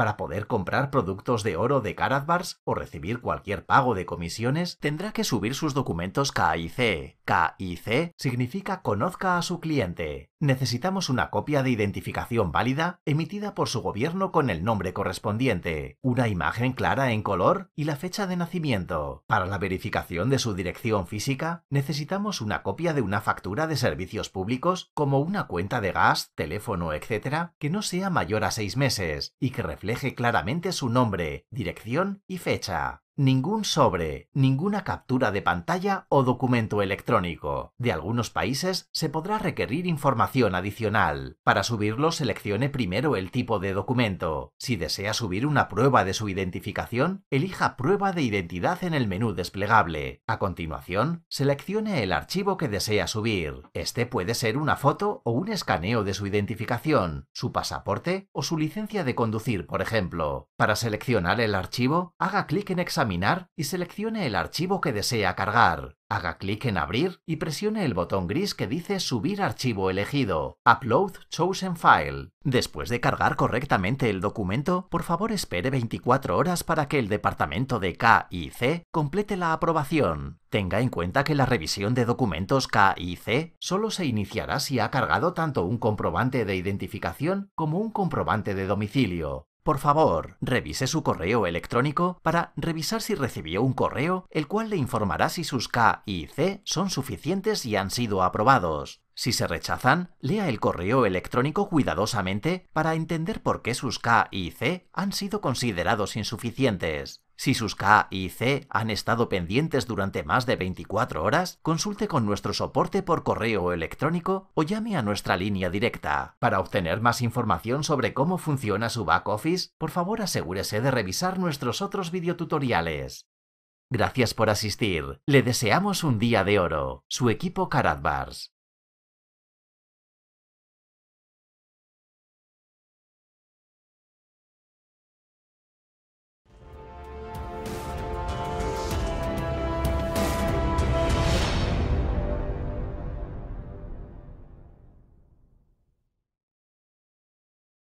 Para poder comprar productos de oro de Karatbars o recibir cualquier pago de comisiones, tendrá que subir sus documentos KIC. KIC significa conozca a su cliente necesitamos una copia de identificación válida emitida por su gobierno con el nombre correspondiente, una imagen clara en color y la fecha de nacimiento. Para la verificación de su dirección física, necesitamos una copia de una factura de servicios públicos como una cuenta de gas, teléfono, etcétera, que no sea mayor a seis meses y que refleje claramente su nombre, dirección y fecha ningún sobre, ninguna captura de pantalla o documento electrónico. De algunos países se podrá requerir información adicional. Para subirlo seleccione primero el tipo de documento. Si desea subir una prueba de su identificación, elija Prueba de identidad en el menú desplegable. A continuación, seleccione el archivo que desea subir. Este puede ser una foto o un escaneo de su identificación, su pasaporte o su licencia de conducir, por ejemplo. Para seleccionar el archivo, haga clic en y seleccione el archivo que desea cargar. Haga clic en Abrir y presione el botón gris que dice Subir archivo elegido, Upload Chosen File. Después de cargar correctamente el documento, por favor espere 24 horas para que el departamento de KIC complete la aprobación. Tenga en cuenta que la revisión de documentos KIC solo se iniciará si ha cargado tanto un comprobante de identificación como un comprobante de domicilio. Por favor, revise su correo electrónico para revisar si recibió un correo el cual le informará si sus K y C son suficientes y han sido aprobados. Si se rechazan, lea el correo electrónico cuidadosamente para entender por qué sus K y C han sido considerados insuficientes. Si sus K y C han estado pendientes durante más de 24 horas, consulte con nuestro soporte por correo electrónico o llame a nuestra línea directa. Para obtener más información sobre cómo funciona su back office, por favor asegúrese de revisar nuestros otros videotutoriales. Gracias por asistir. Le deseamos un día de oro. Su equipo Karatbars.